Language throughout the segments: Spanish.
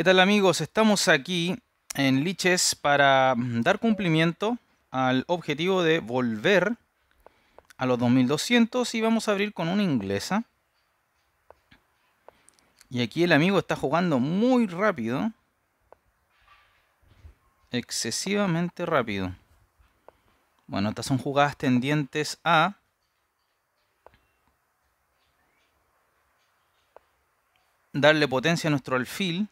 ¿Qué tal amigos? Estamos aquí en Liches para mm, dar cumplimiento al objetivo de volver a los 2200 y vamos a abrir con una inglesa. Y aquí el amigo está jugando muy rápido. Excesivamente rápido. Bueno, estas son jugadas tendientes a... Darle potencia a nuestro alfil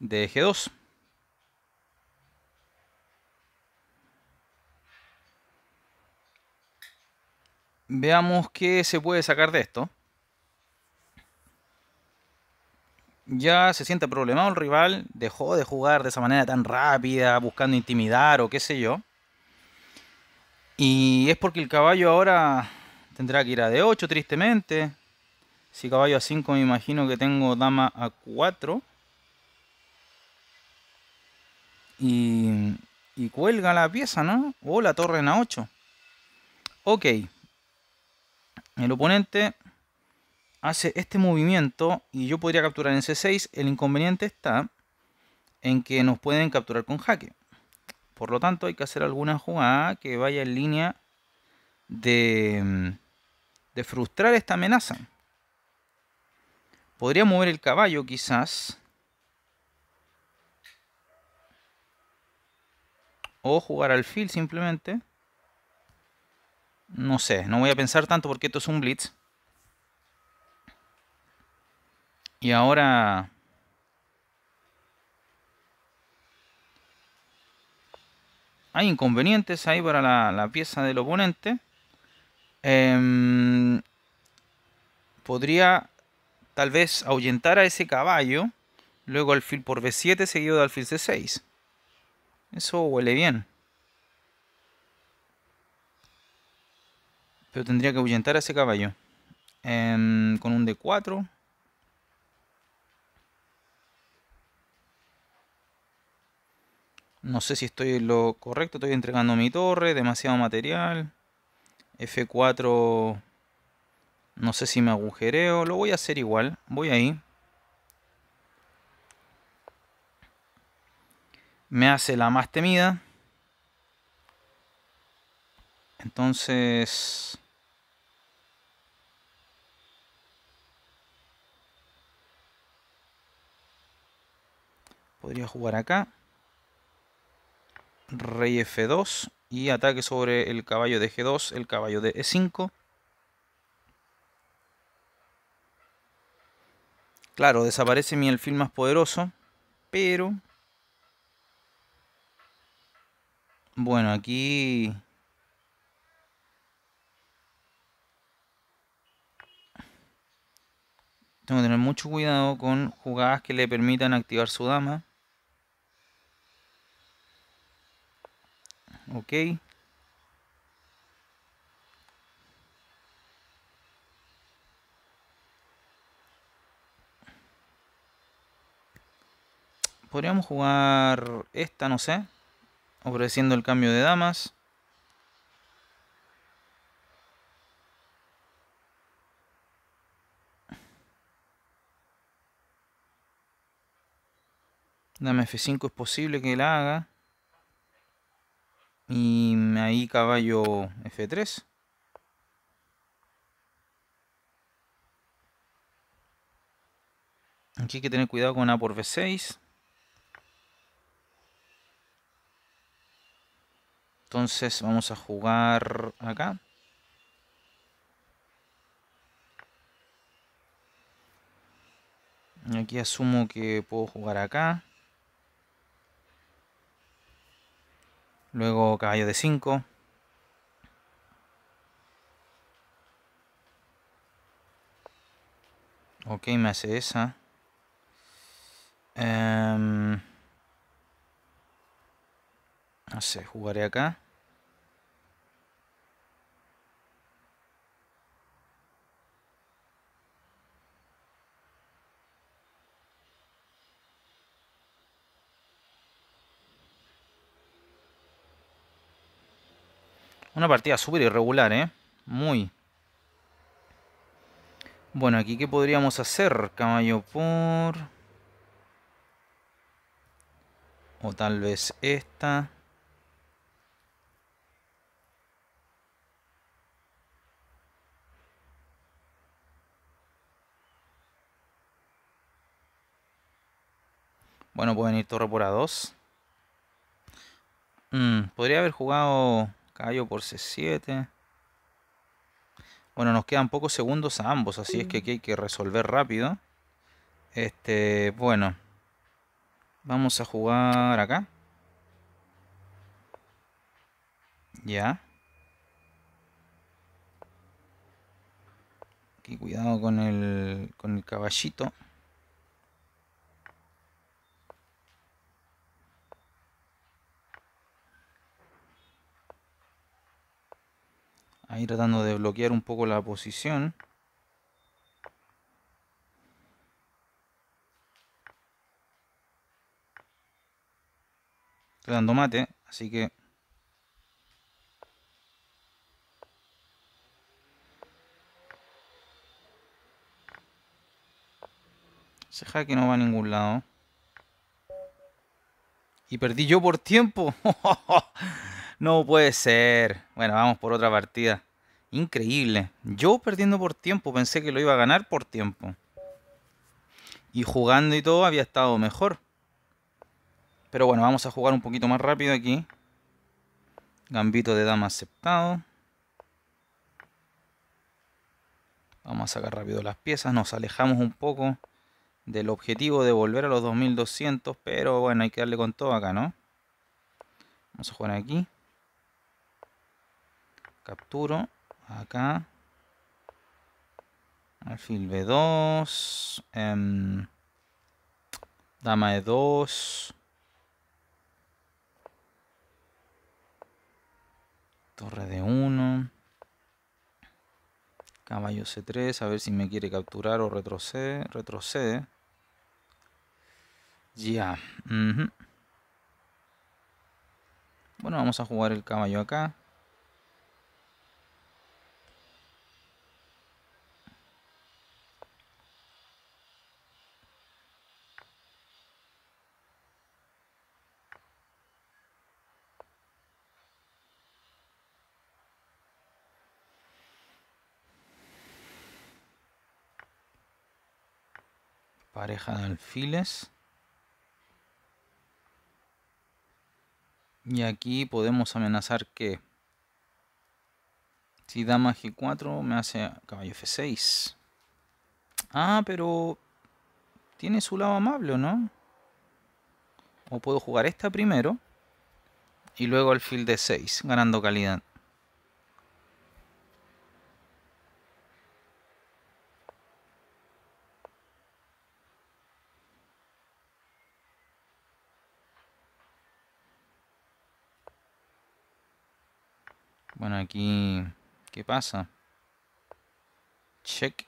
de eje 2. Veamos qué se puede sacar de esto. ya se siente problemado el rival, dejó de jugar de esa manera tan rápida, buscando intimidar o qué sé yo. Y es porque el caballo ahora tendrá que ir a D8, tristemente. Si caballo a 5 me imagino que tengo dama a 4. y, cuelga la pieza, ¿no? O la torre en A8. Ok. El oponente hace este movimiento y yo podría capturar en C6. El inconveniente está en que nos pueden capturar con jaque. Por lo tanto, hay que hacer alguna jugada que vaya en línea de, de frustrar esta amenaza. Podría mover el caballo quizás o jugar al alfil simplemente. No sé, no voy a pensar tanto porque esto es un blitz. Y ahora... Hay inconvenientes ahí para la, pieza del oponente. Em, podría tal vez ahuyentar a ese caballo. Luego alfil por B7 seguido de alfil C6. Eso huele bien. Pero tendría que ahuyentar a ese caballo. Em, con un D4. No sé si estoy lo correcto. Estoy entregando mi torre. Demasiado material. F4. No sé si me agujereo. Lo voy a hacer igual. Voy ahí. me hace la más temida. Entonces... Podría jugar acá. Rey F2 y ataque sobre el caballo de G2, el caballo de E5. Claro, desaparece mi alfil más poderoso, pero Bueno, aquí... Tengo que tener mucho cuidado con jugadas que le permitan activar su dama. Ok. Podríamos jugar esta, no sé ofreciendo el cambio de damas. dame F5 es posible que la haga. Y ahí caballo F3. Aquí hay que tener cuidado con A por B6. Entonces vamos a jugar acá. Aquí asumo que puedo jugar acá. Luego caballo de 5. Ok, me hace esa. Em, no sé, jugaré acá. Una partida súper irregular, ¿eh? Muy. Bueno, aquí ¿qué podríamos hacer? Caballo por... O tal vez esta. Bueno, pueden ir torre por A2. Mm, podría haber jugado caballo por C7. Bueno, nos quedan pocos segundos a ambos, así es que aquí hay que resolver rápido. Este, bueno. Vamos a jugar acá. Ya. Aquí cuidado con el, con el caballito. Ahí tratando de bloquear un poco la posición. Estoy dando mate, así que... Ese que no va a ningún lado. Y perdí yo por tiempo. no puede ser. Bueno, vamos por otra partida. Increíble. Yo perdiendo por tiempo, pensé que lo iba a ganar por tiempo. Y jugando y todo había estado mejor. Pero bueno, vamos a jugar un poquito más rápido aquí. Gambito de dama aceptado. Vamos a sacar rápido las piezas. Nos alejamos un poco del objetivo de volver a los 2200. Pero bueno, hay que darle con todo acá, ¿no? Vamos a jugar aquí. Capturo acá. Alfil B2. Em, dama E2. Torre D1. Caballo C3. A ver si me quiere capturar o retrocede. Retrocede. Ya. Bueno, vamos a jugar el caballo acá. pareja de alfiles. Y aquí podemos amenazar que si da g4 me hace caballo f6. Ah, pero tiene su lado amable, ¿no? O puedo jugar esta primero y luego alfil d6, ganando calidad. aquí. ¿Qué pasa? Check.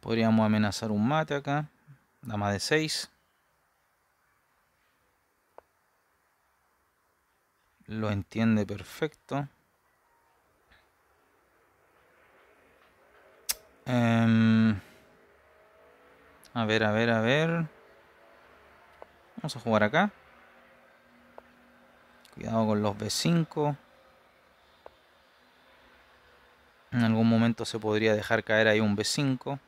Podríamos amenazar un mate acá. Dama de 6. Lo entiende perfecto. Em, a ver, a ver, a ver. Vamos a jugar acá. Cuidado con los B5. En algún momento se podría dejar caer ahí un B5.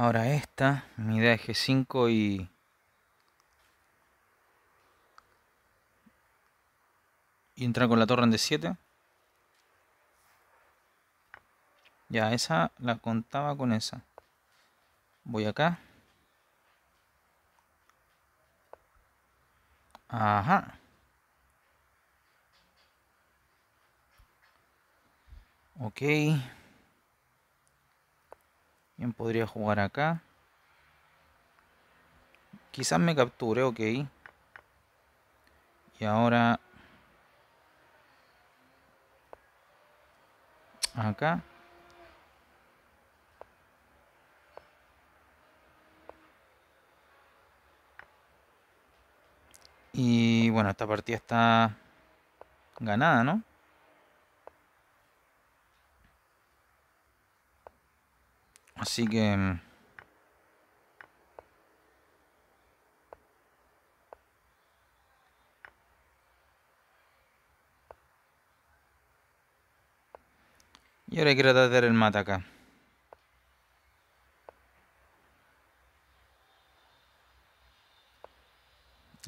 Ahora esta, mi idea es G5 y... entra entrar con la torre en D7. Ya, esa la contaba con esa. Voy acá. Ajá. Ok. Bien, podría jugar acá. Quizás me capture, ok. Y ahora... Acá. Y bueno, esta partida está ganada, ¿no? Así que... Mm, y ahora quiero tratar el mata acá.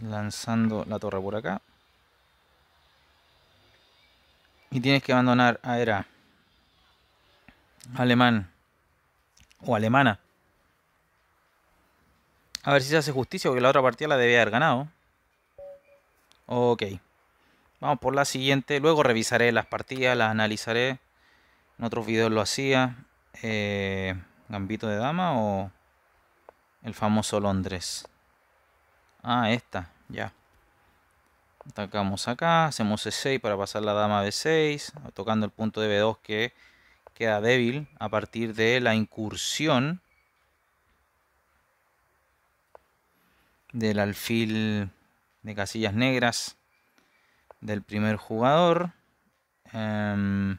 Lanzando la torre por acá. Y tienes que abandonar a Era. Alemán o alemana. A ver si se hace justicia, porque la otra partida la debía haber ganado. Ok. Vamos por la siguiente. Luego revisaré las partidas, las analizaré. En otros videos lo hacía. Eh, ¿Gambito de dama o el famoso Londres? Ah, esta, ya. Atacamos acá, hacemos C6 para pasar la dama B6, tocando el punto de B2 que queda débil a partir de la incursión del alfil de casillas negras del primer jugador. Em,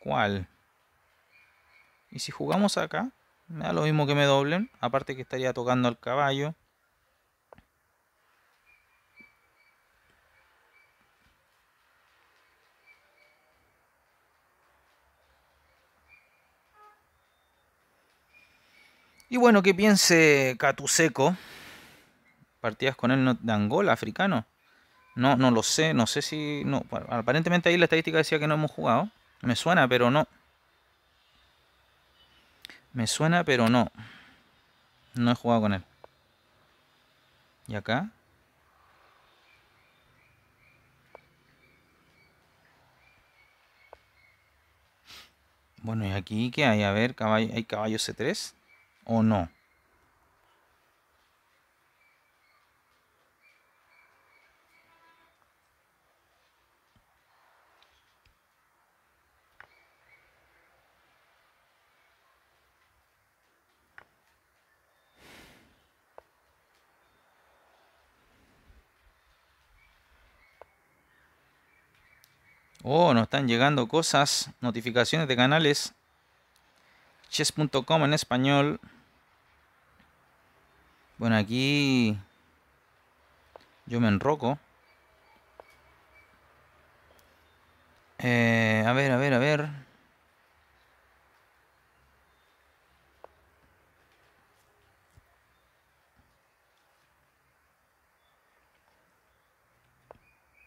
¿Cuál? Y si jugamos acá, me da lo mismo que me doblen, aparte que estaría tocando al caballo. Y bueno, ¿qué piense Catuseco? ¿Partidas con él de Angola, africano? No, no lo sé, no sé si... No, aparentemente ahí la estadística decía que no hemos jugado. Me suena, pero no. Me suena, pero no. No he jugado con él. ¿Y acá? Bueno, ¿y aquí qué hay? A ver, ¿hay caballo C3? o no. Oh, nos están llegando cosas, notificaciones de canales. Chess.com en español. Bueno, aquí yo me enroco. Eh, a ver, a ver, a ver.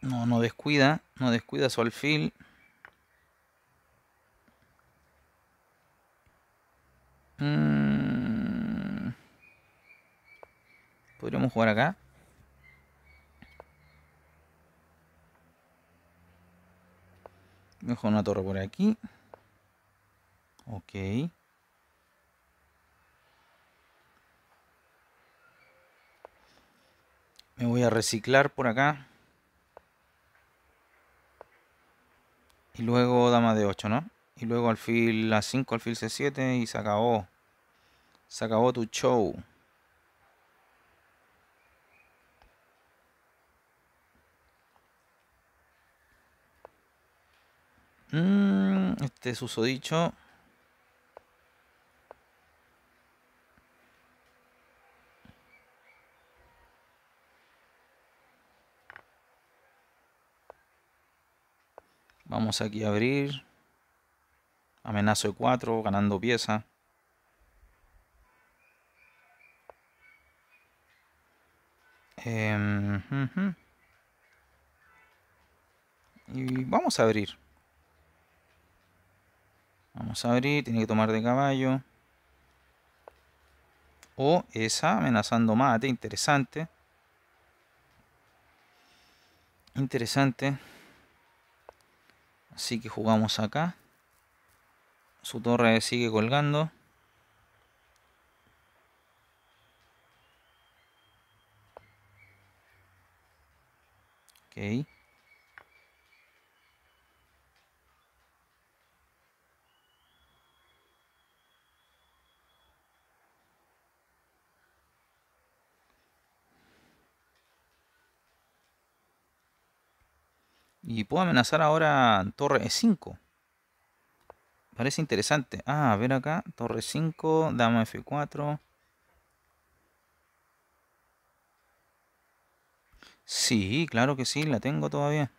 No, no descuida, no descuida su alfil. Mm. Podríamos jugar acá. Mejor una torre por aquí. Ok. Me voy a reciclar por acá. Y luego dama de 8, ¿no? Y luego alfil a 5, alfil C7 y se acabó. Se acabó tu show. Mm, este es dicho Vamos aquí a abrir. Amenazo de 4, ganando pieza. Em, y vamos a abrir. Vamos a abrir, tiene que tomar de caballo. O esa, amenazando mate, interesante. Interesante. Así que jugamos acá. Su torre sigue colgando. Ok. Y puedo amenazar ahora torre E5. Parece interesante. Ah, a ver acá. Torre 5, e dama F4. Sí, claro que sí, la tengo todavía.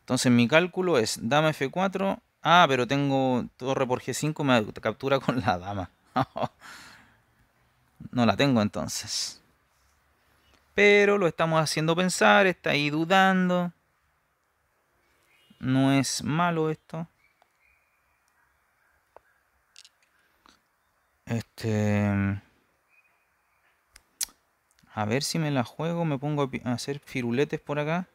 Entonces mi cálculo es dama F4. Ah, pero tengo torre por G5, me captura con la dama. no la tengo entonces. Pero lo estamos haciendo pensar, está ahí dudando. No es malo esto. Este... A ver si me la juego, me pongo a hacer firuletes por acá.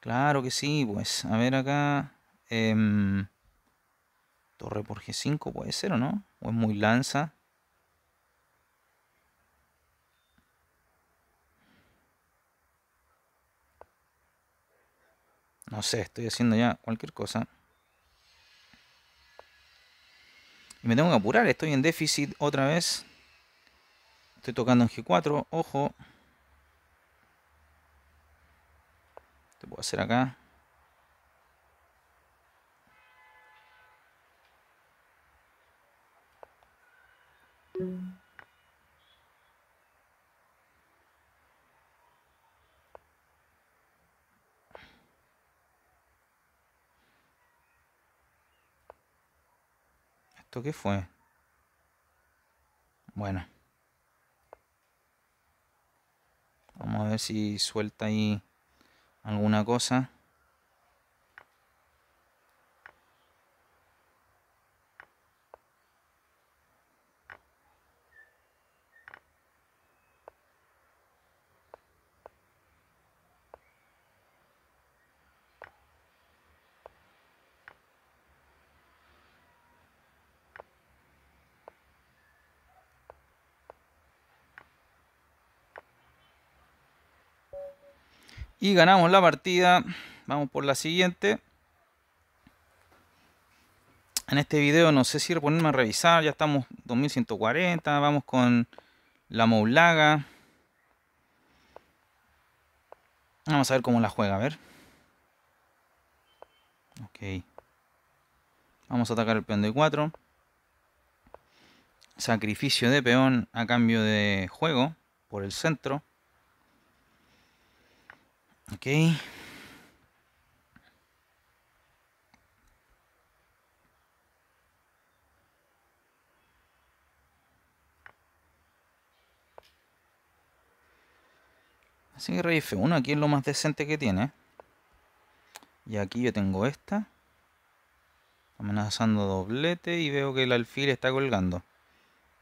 Claro que sí, pues. A ver acá. Em, torre por G5 puede ser o no. O es muy lanza. No sé, estoy haciendo ya cualquier cosa. me tengo que apurar, estoy en déficit otra vez. Estoy tocando en G4, ojo. Te puedo hacer acá. ¿Esto qué fue? Bueno. Vamos a ver si suelta ahí alguna cosa. Y ganamos la partida. Vamos por la siguiente. En este video no sé si ponerme a revisar. Ya estamos 2140. Vamos con la Moulaga. Vamos a ver cómo la juega. A ver. Ok. Vamos a atacar el peón de 4. Sacrificio de peón a cambio de juego por el centro. Ok. Así que rey F1 aquí es lo más decente que tiene. Y aquí yo tengo esta. Amenazando doblete y veo que el alfil está colgando.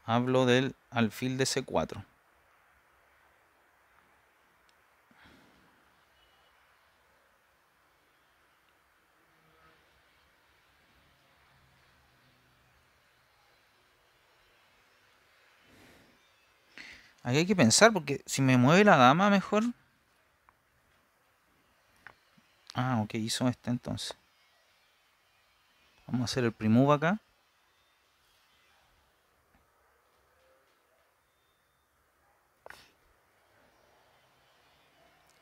Hablo del alfil de C4. Aquí hay que pensar, porque si me mueve la dama mejor... Ah, ok, hizo este entonces. Vamos a hacer el primuva acá.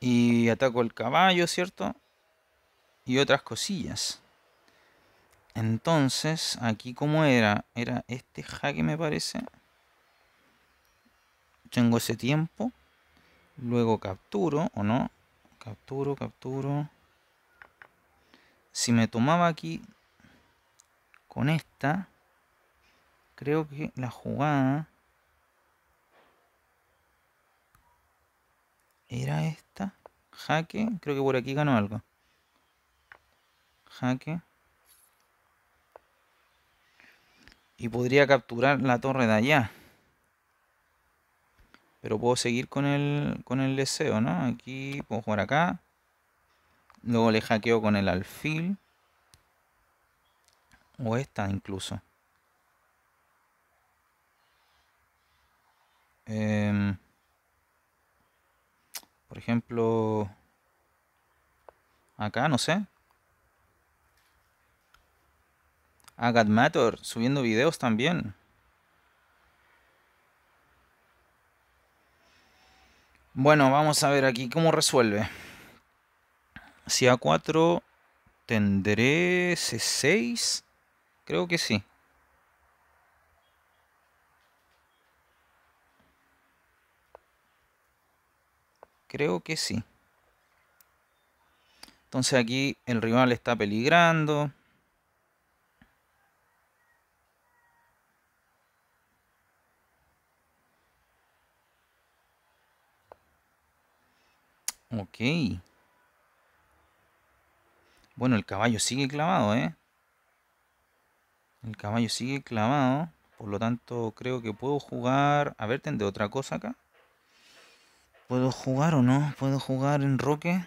Y ataco el caballo, ¿cierto? Y otras cosillas. Entonces, aquí como era, era este jaque me parece tengo ese tiempo. Luego capturo, ¿o no? Capturo, capturo. Si me tomaba aquí con esta, creo que la jugada era esta. Jaque, creo que por aquí ganó algo. Jaque. Y podría capturar la torre de allá. Pero puedo seguir con el, con el deseo, ¿no? Aquí puedo jugar acá. Luego le hackeo con el alfil. O esta incluso. Em, por ejemplo... Acá, no sé. matter subiendo videos también. Bueno, vamos a ver aquí cómo resuelve. Si A4 tendré C6. Creo que sí. Creo que sí. Entonces aquí el rival está peligrando. Ok. Bueno, el caballo sigue clavado, ¿eh? El caballo sigue clavado. Por lo tanto, creo que puedo jugar... A ver, tendré otra cosa acá. ¿Puedo jugar o no? ¿Puedo jugar en roque?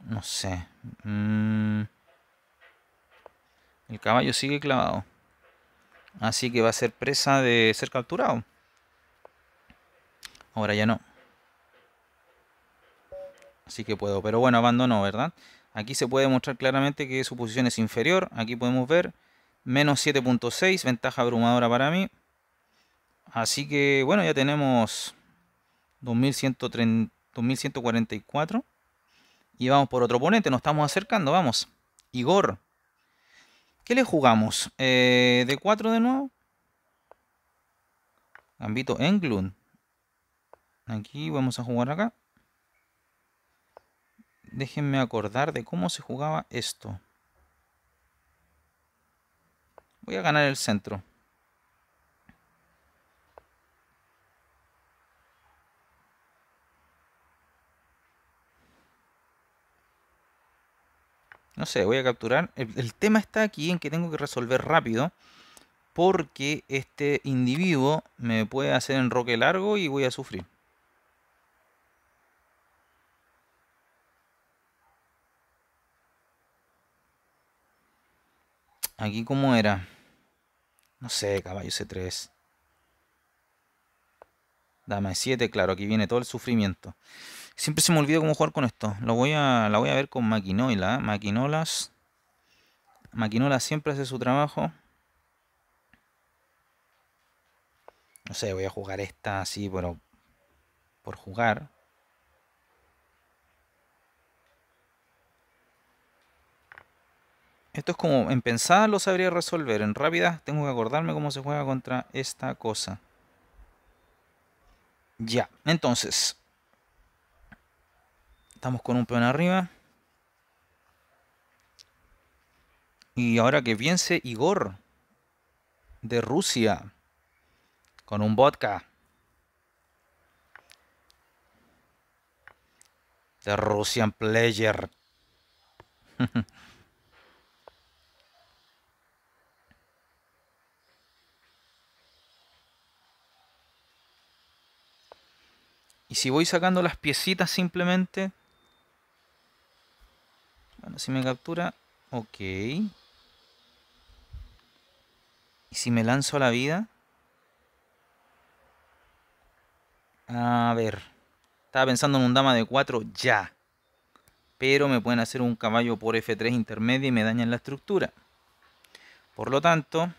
No sé. Mm. El caballo sigue clavado. Así que va a ser presa de ser capturado. Ahora ya no. Así que puedo. Pero bueno, abandono, ¿verdad? Aquí se puede mostrar claramente que su posición es inferior. Aquí podemos ver menos 7.6, ventaja abrumadora para mí. Así que bueno, ya tenemos 2144. Y vamos por otro oponente, nos estamos acercando, vamos. Igor. ¿Qué le jugamos? Eh, ¿De 4 de nuevo? Gambito Englund. Aquí vamos a jugar acá. Déjenme acordar de cómo se jugaba esto. Voy a ganar el centro. No sé, voy a capturar. El, tema está aquí en que tengo que resolver rápido. Porque este individuo me puede hacer enroque largo y voy a sufrir. Aquí cómo era. No sé, caballo C3. Dama E7, claro, aquí viene todo el sufrimiento. Siempre se me olvida cómo jugar con esto. Lo voy a, la voy a ver con Maquinola. Maquinolas. ¿eh? Maquinolas. Maquinola siempre hace su trabajo. No sé, voy a jugar esta así, pero por jugar. Esto es como en pensada lo sabría resolver. En rápida tengo que acordarme cómo se juega contra esta cosa. Ya, entonces. Estamos con un peón arriba. Y ahora que piense Igor de Rusia con un vodka. The Russian Player. Y si voy sacando las piecitas simplemente... Bueno, si me captura... Ok. Y si me lanzo a la vida... A ver. Estaba pensando en un dama de 4 ya. Pero me pueden hacer un caballo por F3 intermedio y me dañan la estructura. Por lo tanto...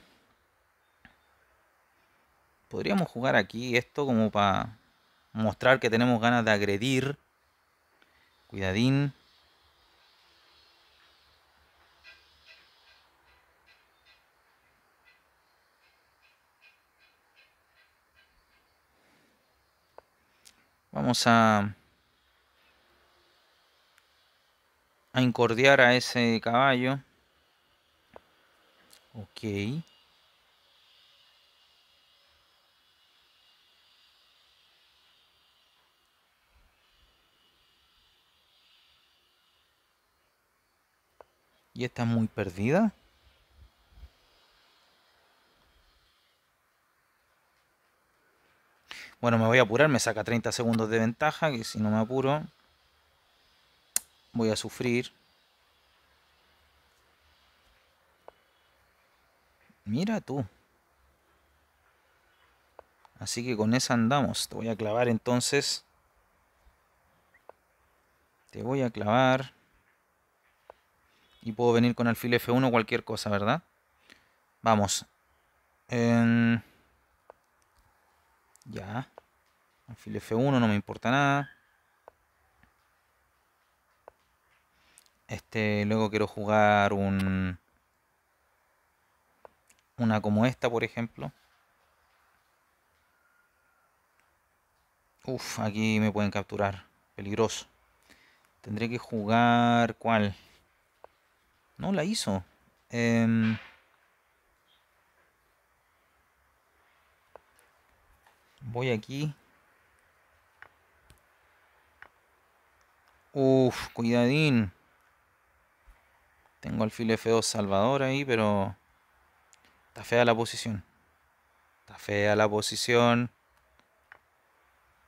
Podríamos jugar aquí esto como para mostrar que tenemos ganas de agredir. Cuidadín. Vamos a, a incordiar a ese caballo. Okay. y está muy perdida. Bueno, me voy a apurar, me saca 30 segundos de ventaja, que si no me apuro voy a sufrir. Mira tú. Así que con esa andamos. Te voy a clavar entonces. Te voy a clavar. Y puedo venir con alfil F1 cualquier cosa, ¿verdad? Vamos. Em, ya. Alfil F1 no me importa nada. Este, luego quiero jugar un... Una como esta, por ejemplo. Uf, aquí me pueden capturar. Peligroso. Tendré que jugar... ¿Cuál? No la hizo. Em, voy aquí. Uf, cuidadín. Tengo alfil F2 Salvador ahí, pero... Está fea la posición. Está fea la posición.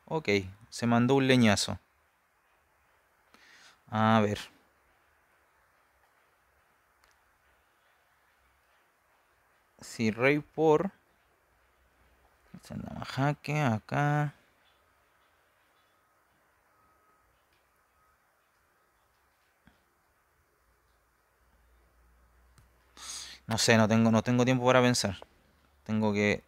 Ok, se mandó un leñazo. A ver. si rey por jaque acá no sé no tengo no tengo tiempo para pensar tengo que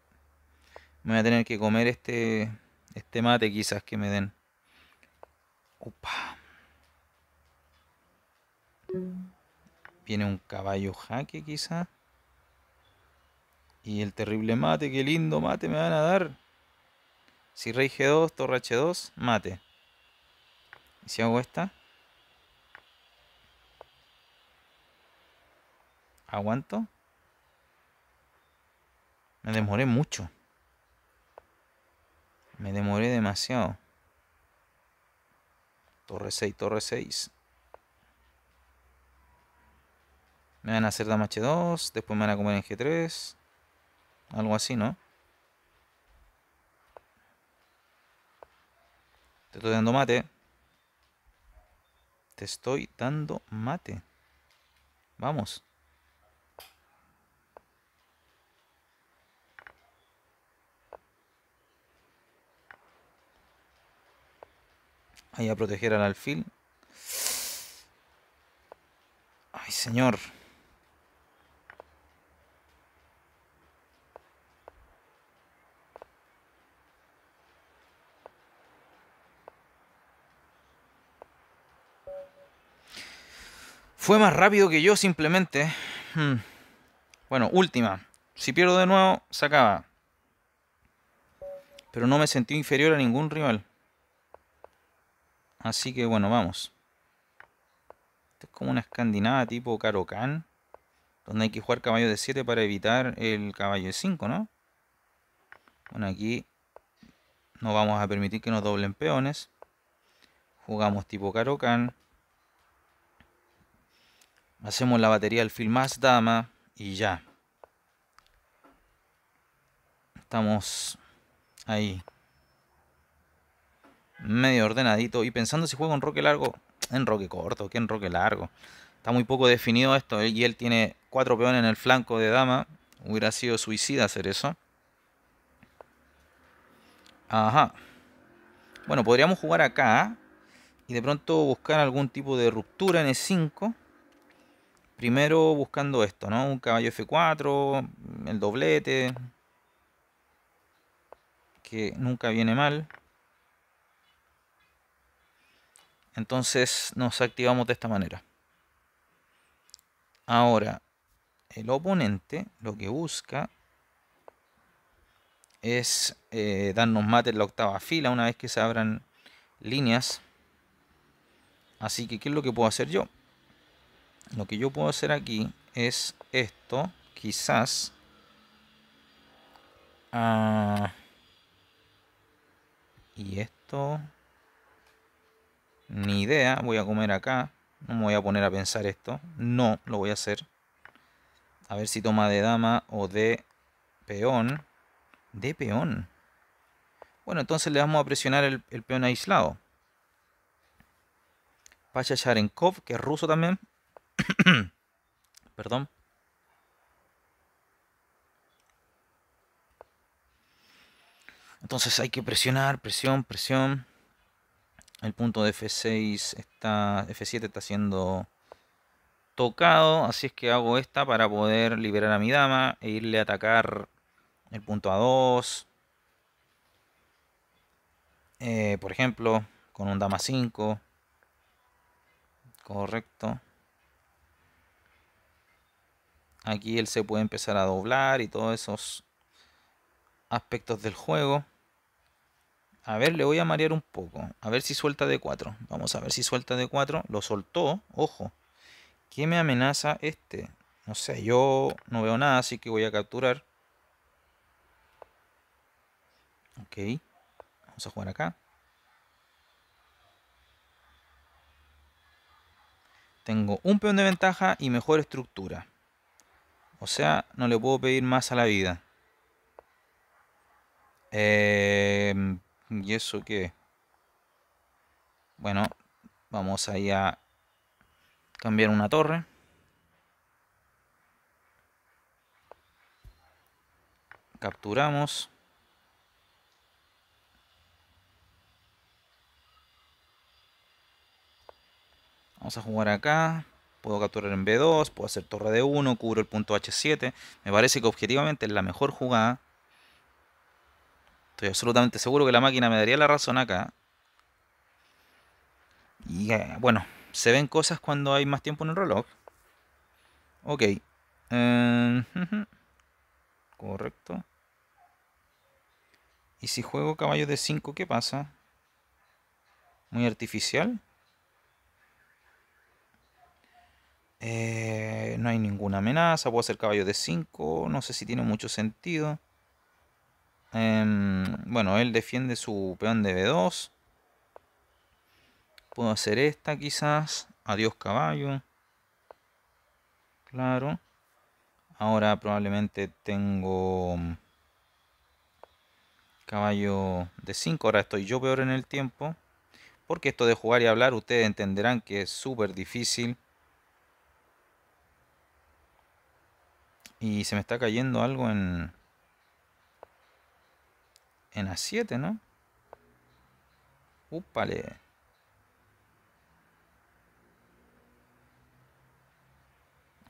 me voy a tener que comer este este mate quizás que me den Opa. viene un caballo jaque quizás y el terrible mate, qué lindo mate me van a dar. Si rey G2, torre H2, mate. ¿Y si hago esta? ¿Aguanto? Me demoré mucho. Me demoré demasiado. Torre 6, torre 6. Me van a hacer dama H2, después me van a comer en G3. Algo así, ¿no? Te estoy dando mate. Te estoy dando mate. Vamos. Ahí a proteger al alfil. Ay, señor. Fue más rápido que yo simplemente. Hmm, bueno, última. Si pierdo de nuevo, se acaba. Pero no me sentí inferior a ningún rival. Así que bueno, vamos. Esto es como una escandinava tipo Karokan. Donde hay que jugar caballo de 7 para evitar el caballo de 5, ¿no? Bueno, aquí no vamos a permitir que nos doblen peones. Jugamos tipo Karokan. Hacemos la batería del film más dama y ya. Estamos ahí. Medio ordenadito. Y pensando si juego en roque largo. En roque corto, que en roque largo. Está muy poco definido esto. Eh, y él tiene cuatro peones en el flanco de dama. Hubiera sido suicida hacer eso. Ajá. Bueno, podríamos jugar acá. ¿eh? Y de pronto buscar algún tipo de ruptura en E5 primero buscando esto, ¿no? Un caballo F4, el doblete, que nunca viene mal. Entonces nos activamos de esta manera. Ahora, el oponente lo que busca es eh, darnos mate en la octava fila una vez que se abran líneas. Así que, ¿qué es lo que puedo hacer yo? lo que yo puedo hacer aquí es esto, quizás... Ah, y esto... Ni idea, voy a comer acá. No me voy a poner a pensar esto. No, lo voy a hacer. A ver si toma de dama o de peón. De peón. Bueno, entonces le vamos a presionar el, peón aislado. Pacha Sharenkov, que es ruso también. Perdón. Entonces hay que presionar, presión, presión. El punto de F6 está, F7 está siendo tocado, así es que hago esta para poder liberar a mi dama e irle a atacar el punto A2. Eh, por ejemplo, con un dama 5. Correcto. Aquí él se puede empezar a doblar y todos esos aspectos del juego. A ver, le voy a marear un poco. A ver si suelta de 4. Vamos a ver si suelta de 4. Lo soltó. Ojo. ¿Qué me amenaza este? No sé, yo no veo nada, así que voy a capturar. Ok. Vamos a jugar acá. Tengo un peón de ventaja y mejor estructura. O sea, no le puedo pedir más a la vida. Em, ¿Y eso qué? Bueno, vamos ahí a cambiar una torre. Capturamos. Vamos a jugar acá puedo capturar en B2, puedo hacer torre de 1, cubro el punto H7. Me parece que objetivamente es la mejor jugada. Estoy absolutamente seguro que la máquina me daría la razón acá. Y eh, bueno, se ven cosas cuando hay más tiempo en el reloj. Ok. Eh, correcto. ¿Y si juego caballo de 5, qué pasa? Muy artificial. Eh, no hay ninguna amenaza. Puedo hacer caballo de 5. No sé si tiene mucho sentido. Em, bueno, él defiende su peón de B2. Puedo hacer esta quizás. Adiós caballo. Claro. Ahora probablemente tengo mm, caballo de 5. Ahora estoy yo peor en el tiempo. Porque esto de jugar y hablar, ustedes entenderán que es súper difícil. Y se me está cayendo algo en... En A7, ¿no? ¡upale!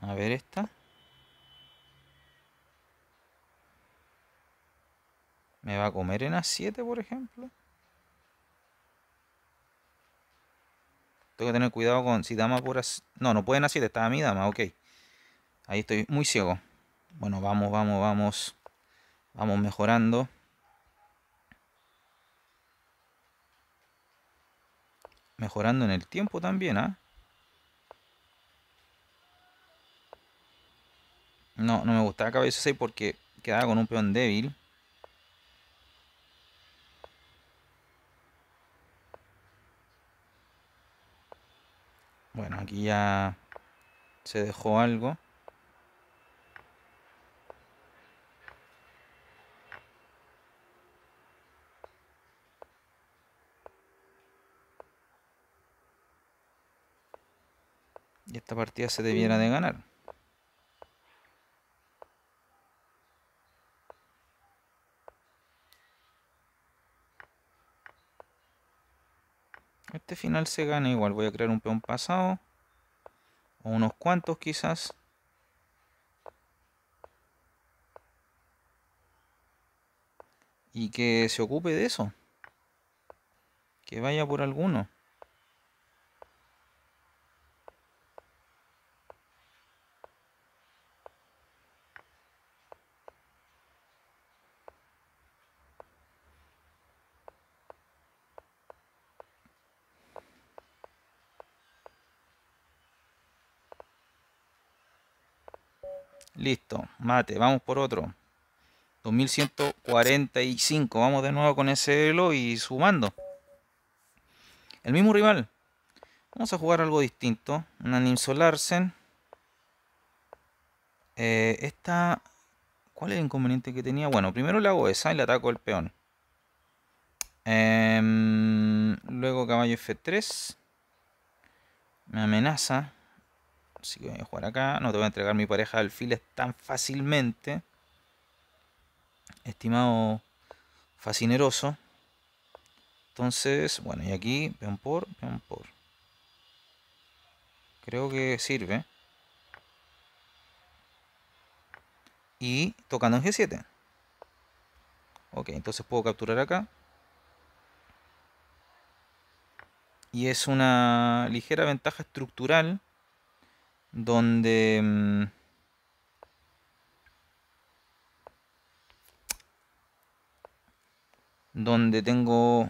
A ver esta. ¿Me va a comer en A7, por ejemplo? Tengo que tener cuidado con si dama por No, no puede en A7, a mi dama, ok. Ahí estoy muy ciego. Bueno, vamos, vamos, vamos. Vamos mejorando. Mejorando en el tiempo también, ¿ah? No, no me gustaba cabeza 6 porque quedaba con un peón débil. Bueno, aquí ya se dejó algo. Y esta partida se debiera mm. de ganar. Este final se gana igual. Voy a crear un peón pasado. O unos cuantos quizás. Y que se ocupe de eso. Que vaya por alguno. Listo, mate, vamos por otro. 2145, vamos de nuevo con ese elo y sumando. El mismo rival. Vamos a jugar algo distinto. Una Ninsolarsen. Eh, esta... ¿Cuál es el inconveniente que tenía? Bueno, primero le hago esa y le ataco el peón. Em, luego caballo F3. Me amenaza. Así que voy a jugar acá. No te voy a entregar mi pareja de alfiles tan fácilmente. Estimado fascineroso. Entonces, bueno, y aquí, vean por, vean por. Creo que sirve. Y tocando en G7. Ok, entonces puedo capturar acá. Y es una ligera ventaja estructural donde mm, donde tengo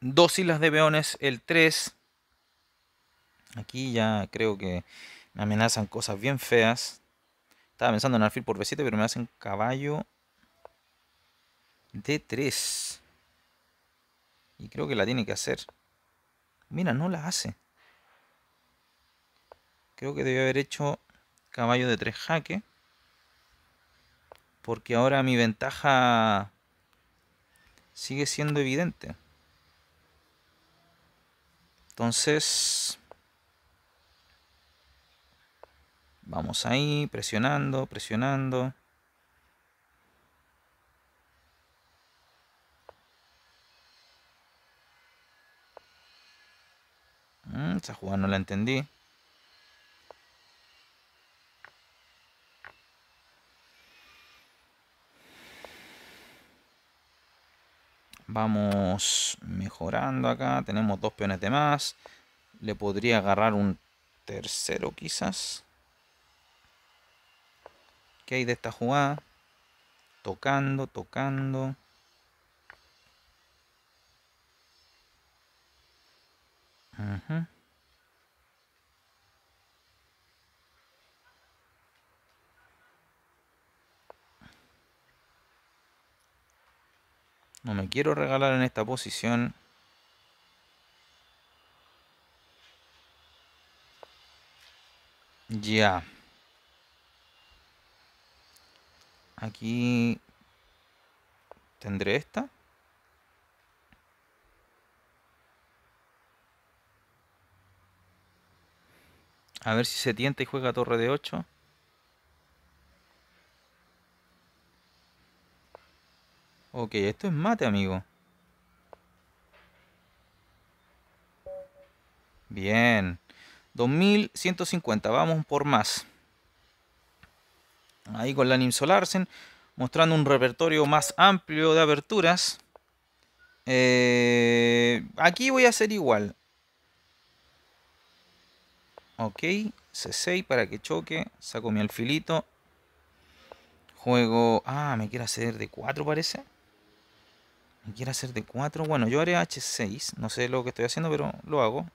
dos islas de peones, el 3. Aquí ya creo que me amenazan cosas bien feas. Estaba pensando en alfil por B7, pero me hacen caballo D3. Y creo que la tiene que hacer. Mira, no la hace. Creo que debí haber hecho caballo de tres jaque. Porque ahora mi ventaja sigue siendo evidente. Entonces... Vamos ahí, presionando, presionando. Esta mm, esa jugada no la entendí. Vamos mejorando acá. Tenemos dos peones de más. Le podría agarrar un tercero quizás. ¿Qué hay de esta jugada? Tocando, tocando. No me quiero regalar en esta posición. Ya. Aquí tendré esta. A ver si se tienta y juega torre de 8. Ok, esto es mate, amigo. Bien. 2150, vamos por más. Ahí con la Nimsolarsen, mostrando un repertorio más amplio de aberturas. Eh, aquí voy a hacer igual. Ok, C6 para que choque. Saco mi alfilito. Juego... Ah, me quiero hacer de 4 parece quiero hacer de 4. Bueno, yo haré H6. No sé lo que estoy haciendo, pero lo hago.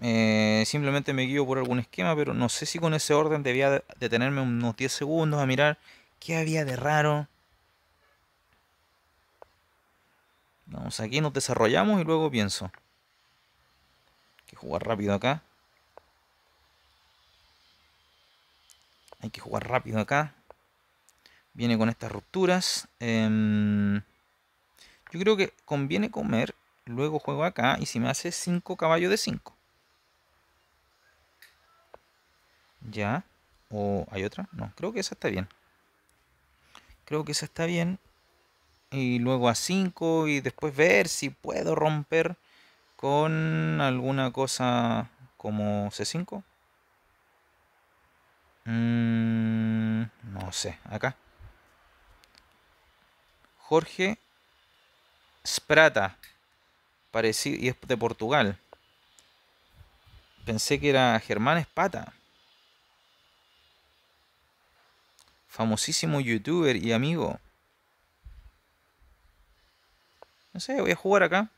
Eh, simplemente me guío por algún esquema, pero no sé si con ese orden debía detenerme unos 10 segundos a mirar qué había de raro. Vamos aquí, nos desarrollamos y luego pienso. Hay que jugar rápido acá. Hay que jugar rápido acá. Viene con estas rupturas. Em, yo creo que conviene comer. Luego juego acá y si me hace 5 caballos de 5. Ya. ¿O hay otra? No, creo que esa está bien. Creo que esa está bien. Y luego a 5 y después ver si puedo romper con alguna cosa como C5. Mm, no sé, acá. Jorge Sprata. Parecido, y es de Portugal. Pensé que era Germán Espata. Famosísimo youtuber y amigo. No sé, voy a jugar acá.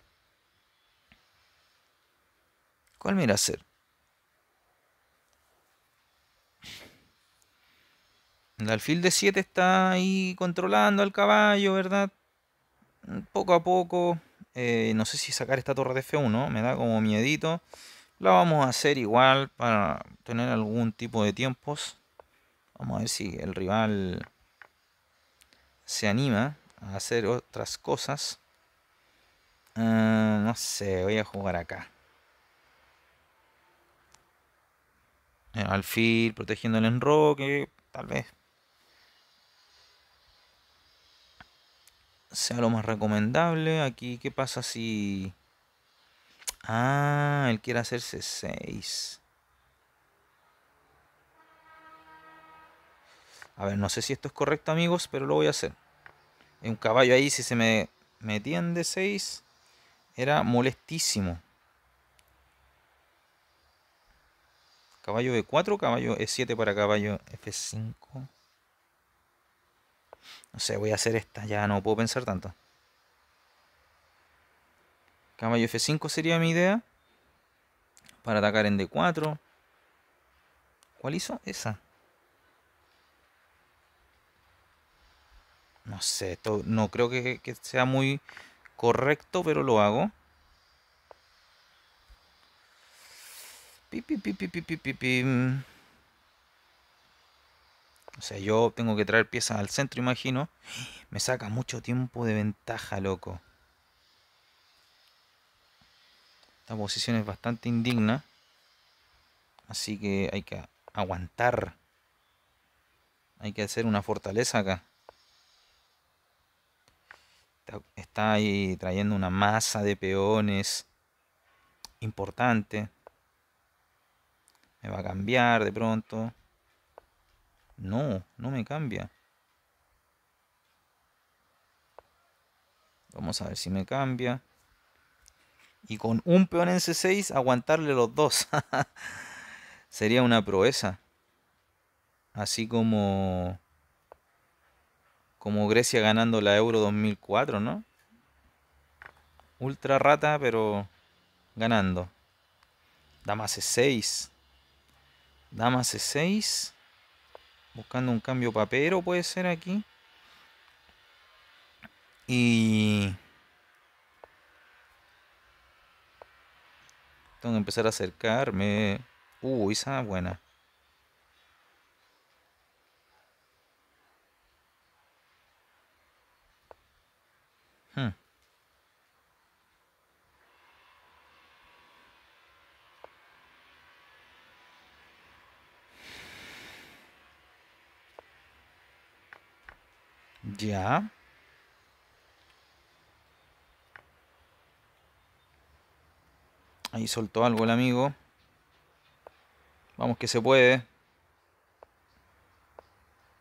¿Cuál me irá a hacer? El alfil de 7 está ahí controlando al caballo, ¿verdad? Mm, poco a poco. Eh, no sé si sacar esta torre de F1, me da como miedito. La vamos a hacer igual para tener algún tipo de tiempos. Vamos a ver si el rival se anima a hacer otras cosas. Eh, no sé, voy a jugar acá. El alfil protegiendo el enroque, tal vez sea lo más recomendable. Aquí, ¿qué pasa si...? Ah, él quiere hacerse 6. A ver, no sé si esto es correcto, amigos, pero lo voy a hacer. Un caballo ahí, si se me metían de 6, era molestísimo. Caballo B4, caballo E7 para caballo F5. No sé, voy a hacer esta, ya no puedo pensar tanto. Caballo F5 sería mi idea. Para atacar en D4. ¿Cuál hizo? Esa. No sé, esto no creo que, sea muy correcto, pero lo hago. Pi, pi, o sea, yo tengo que traer piezas al centro, imagino. Me saca mucho tiempo de ventaja, loco. Esta posición es bastante indigna. Así que hay que aguantar. Hay que hacer una fortaleza acá. Está ahí trayendo una masa de peones importante. Me va a cambiar de pronto. No, no me cambia. Vamos a ver si me cambia. Y con un peón en C6 aguantarle los dos. Sería una proeza. Así como... Como Grecia ganando la Euro 2004, ¿no? Ultra rata, pero ganando. Dama C6. Dama C6. Buscando un cambio papero puede ser aquí. Y... Tengo que empezar a acercarme. Uh, esa buena. Ya. Ahí soltó algo el amigo. Vamos que se puede.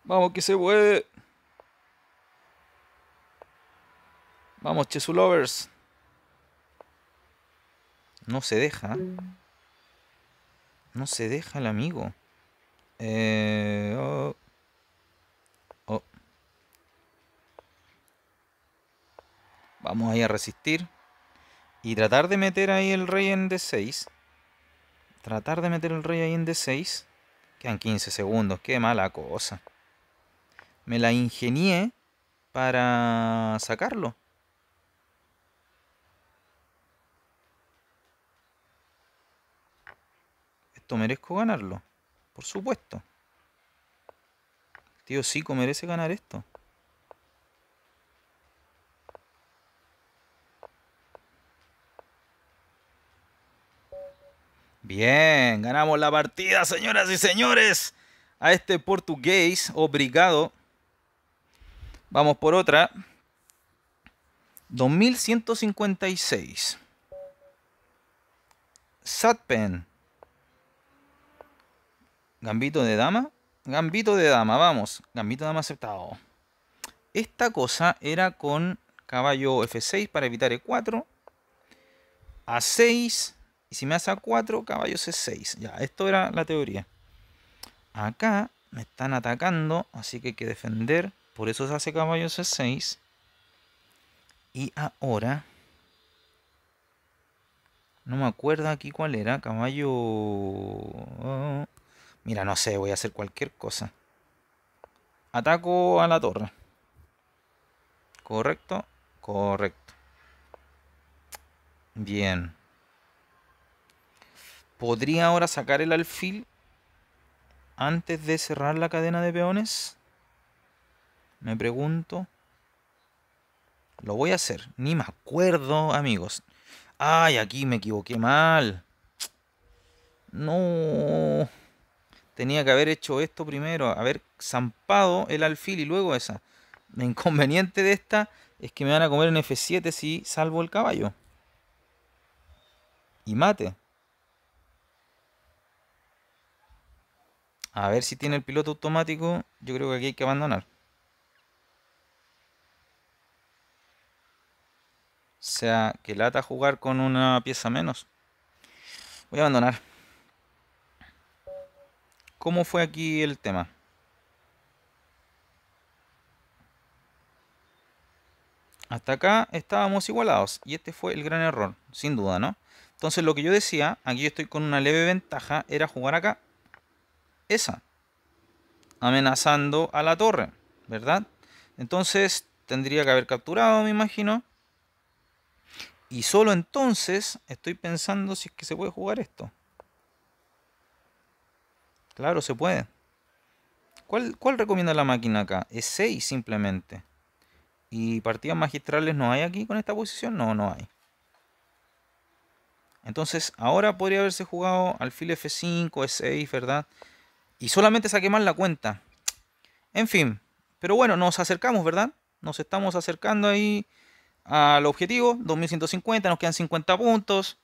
Vamos que se puede. Vamos, lovers. No se deja. No se deja el amigo. Eh, oh. Vamos ahí a resistir. Y tratar de meter ahí el rey en D6. Tratar de meter el rey ahí en D6. Quedan 15 segundos. Qué mala cosa. Me la ingenié para sacarlo. Esto merezco ganarlo. Por supuesto. tío Zico merece ganar esto. Bien, ganamos la partida, señoras y señores. A este portugués, obrigado. Vamos por otra. 2156. Satpen. Gambito de dama. Gambito de dama, vamos. Gambito de dama aceptado. Esta cosa era con caballo F6 para evitar E4. A6 y si me hace a 4, caballo C6. Ya, esto era la teoría. Acá me están atacando, así que hay que defender. Por eso se hace caballo C6. Y ahora... No me acuerdo aquí cuál era. Caballo... Ah, mira, no sé, voy a hacer cualquier cosa. Ataco a la torre. ¿Correcto? Correcto. Bien. ¿Podría ahora sacar el alfil antes de cerrar la cadena de peones? Me pregunto. Lo voy a hacer. Ni me acuerdo, amigos. Ay, aquí me equivoqué mal. No. Tenía que haber hecho esto primero. Haber zampado el alfil y luego esa. El inconveniente de esta es que me van a comer en F7 si salvo el caballo. Y mate. A ver si tiene el piloto automático. Yo creo que aquí hay que abandonar. O sea, que lata jugar con una pieza menos. Voy a abandonar. ¿Cómo fue aquí el tema? Hasta acá estábamos igualados y este fue el gran error, sin duda, ¿no? Entonces lo que yo decía, aquí yo estoy con una leve ventaja, era jugar acá amenazando a la torre, ¿verdad? Entonces tendría que haber capturado, me imagino. Y solo entonces estoy pensando si es que se puede jugar esto. Claro, se puede. ¿Cuál, recomienda la máquina acá? Es 6 simplemente. ¿Y partidas magistrales no hay aquí con esta posición? No, no hay. Entonces, ahora podría haberse jugado alfil F5, E6, ¿verdad? Y solamente saqué mal la cuenta. En fin, pero bueno, nos acercamos, ¿verdad? Nos estamos acercando ahí al objetivo, 2150, nos quedan 50 puntos.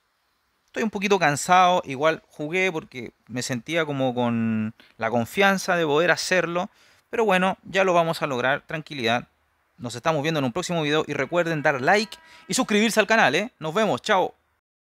Estoy un poquito cansado, igual jugué porque me sentía como con la confianza de poder hacerlo. Pero bueno, ya lo vamos a lograr, tranquilidad. Nos estamos viendo en un próximo video y recuerden dar like y suscribirse al canal, ¿eh? Nos vemos, chao.